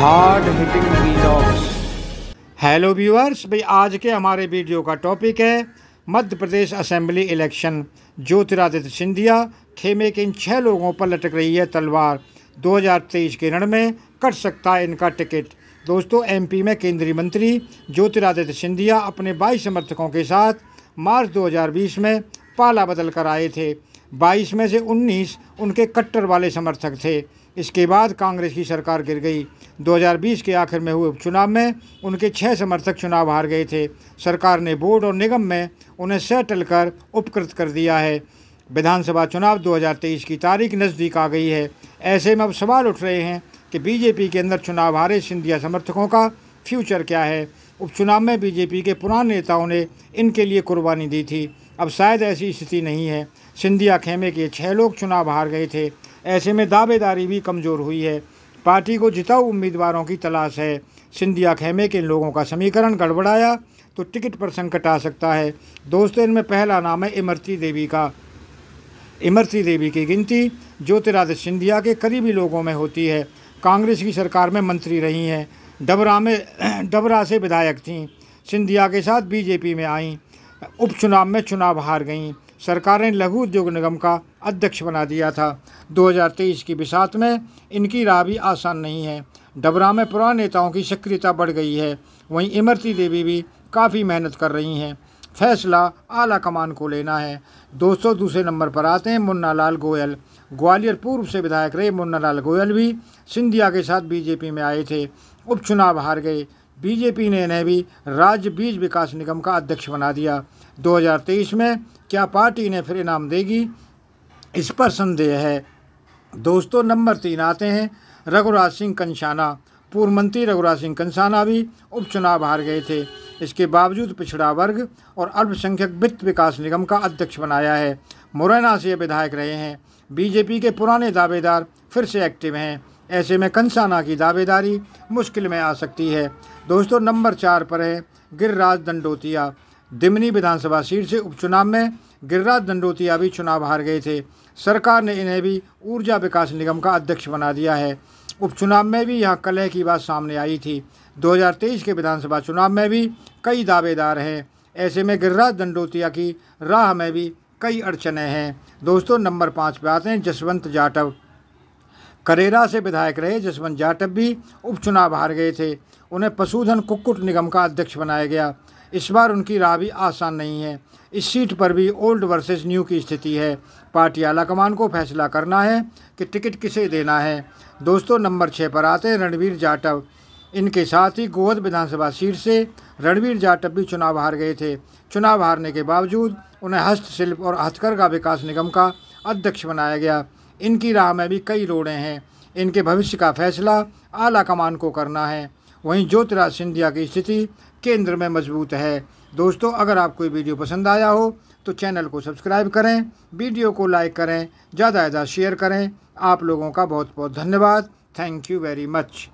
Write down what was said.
hard hitting vlogs hello viewers भाई आज के हमारे वीडियो का टॉपिक है मध्य प्रदेश असेंबली इलेक्शन ज्योतिरादित्य सिंधिया खेमे के इन छः लोगों पर लटक रही है तलवार 2023 के रण में कट सकता है इनका टिकट दोस्तों एमपी में केंद्रीय मंत्री ज्योतिरादित्य सिंधिया अपने बाईस समर्थकों के साथ मार्च 2020 में पाला बदल कर आए थे बाईस में से उन्नीस उनके कट्टर वाले समर्थक थे इसके बाद कांग्रेस की सरकार गिर गई 2020 के आखिर में हुए उपचुनाव में उनके छः समर्थक चुनाव हार गए थे सरकार ने बोर्ड और निगम में उन्हें सेटल कर उपकृत कर दिया है विधानसभा चुनाव 2023 की तारीख नज़दीक आ गई है ऐसे में अब सवाल उठ रहे हैं कि बीजेपी के अंदर चुनाव हारे सिंधिया समर्थकों का फ्यूचर क्या है उपचुनाव में बीजेपी के पुराने नेताओं ने इनके लिए कुर्बानी दी थी अब शायद ऐसी स्थिति नहीं है सिंधिया खेमे के छः लोग चुनाव हार गए थे ऐसे में दावेदारी भी कमज़ोर हुई है पार्टी को जिताऊ उम्मीदवारों की तलाश है सिंधिया खेमे के लोगों का समीकरण गड़बड़ाया तो टिकट पर संकट आ सकता है दोस्तों इनमें पहला नाम है इमरती देवी का इमरती देवी की गिनती ज्योतिरादित्य सिंधिया के करीबी लोगों में होती है कांग्रेस की सरकार में मंत्री रही हैं डबरा में डबरा से विधायक थीं सिंधिया के साथ बीजेपी में आईं उपचुनाव में चुनाव हार गईं सरकार ने लघु उद्योग निगम का अध्यक्ष बना दिया था 2023 की बिसात में इनकी राह भी आसान नहीं है डबरा में पुराने नेताओं की सक्रियता बढ़ गई है वहीं इमरती देवी भी काफ़ी मेहनत कर रही हैं फैसला आला कमान को लेना है दोस्तों दूसरे नंबर पर आते हैं मुन्ना लाल गोयल ग्वालियर पूर्व से विधायक रहे मुन्ना लाल गोयल भी सिंधिया के साथ बीजेपी में आए थे उपचुनाव हार गए बीजेपी ने इन्हें भी राज्य बीज विकास निगम का अध्यक्ष बना दिया 2023 में क्या पार्टी ने फिर इनाम देगी इस पर संदेह है दोस्तों नंबर तीन आते हैं रघुराज सिंह कंसाना पूर्व मंत्री रघुराज सिंह कंसाना भी उपचुनाव हार गए थे इसके बावजूद पिछड़ा वर्ग और अल्पसंख्यक वित्त विकास निगम का अध्यक्ष बनाया है मुरैना से विधायक रहे हैं बीजेपी के पुराने दावेदार फिर से एक्टिव हैं ऐसे में कंसाना की दावेदारी मुश्किल में आ सकती है दोस्तों नंबर चार पर है गिरिराज दंडोतिया दिमनी विधानसभा सीट से उपचुनाव में गिरिराज दंडोतिया भी चुनाव हार गए थे सरकार ने इन्हें भी ऊर्जा विकास निगम का अध्यक्ष बना दिया है उपचुनाव में भी यहाँ कलह की बात सामने आई थी 2023 के विधानसभा चुनाव में भी कई दावेदार हैं ऐसे में गिरिराज दंडोतिया की राह में भी कई अड़चने हैं दोस्तों नंबर पाँच पे आते हैं जसवंत जाटव करेरा से विधायक रहे जसवंत जाटव भी उपचुनाव हार गए थे उन्हें पशुधन कुक्कुट निगम का अध्यक्ष बनाया गया इस बार उनकी राह भी आसान नहीं है इस सीट पर भी ओल्ड वर्सेस न्यू की स्थिति है पार्टी आलाकमान को फैसला करना है कि टिकट किसे देना है दोस्तों नंबर छः पर आते हैं रणवीर जाटव इनके साथ ही गोहद विधानसभा सीट से रणवीर जाटव भी चुनाव हार गए थे चुनाव हारने के बावजूद उन्हें हस्तशिल्प और हथकर का विकास निगम का अध्यक्ष बनाया गया इनकी राह में भी कई रोड़ें हैं इनके भविष्य का फैसला आला कमान को करना है वहीं ज्योतिराज सिंधिया की स्थिति केंद्र में मजबूत है दोस्तों अगर आपको ये वीडियो पसंद आया हो तो चैनल को सब्सक्राइब करें वीडियो को लाइक करें ज़्यादा से ज़्यादा शेयर करें आप लोगों का बहुत बहुत धन्यवाद थैंक यू वेरी मच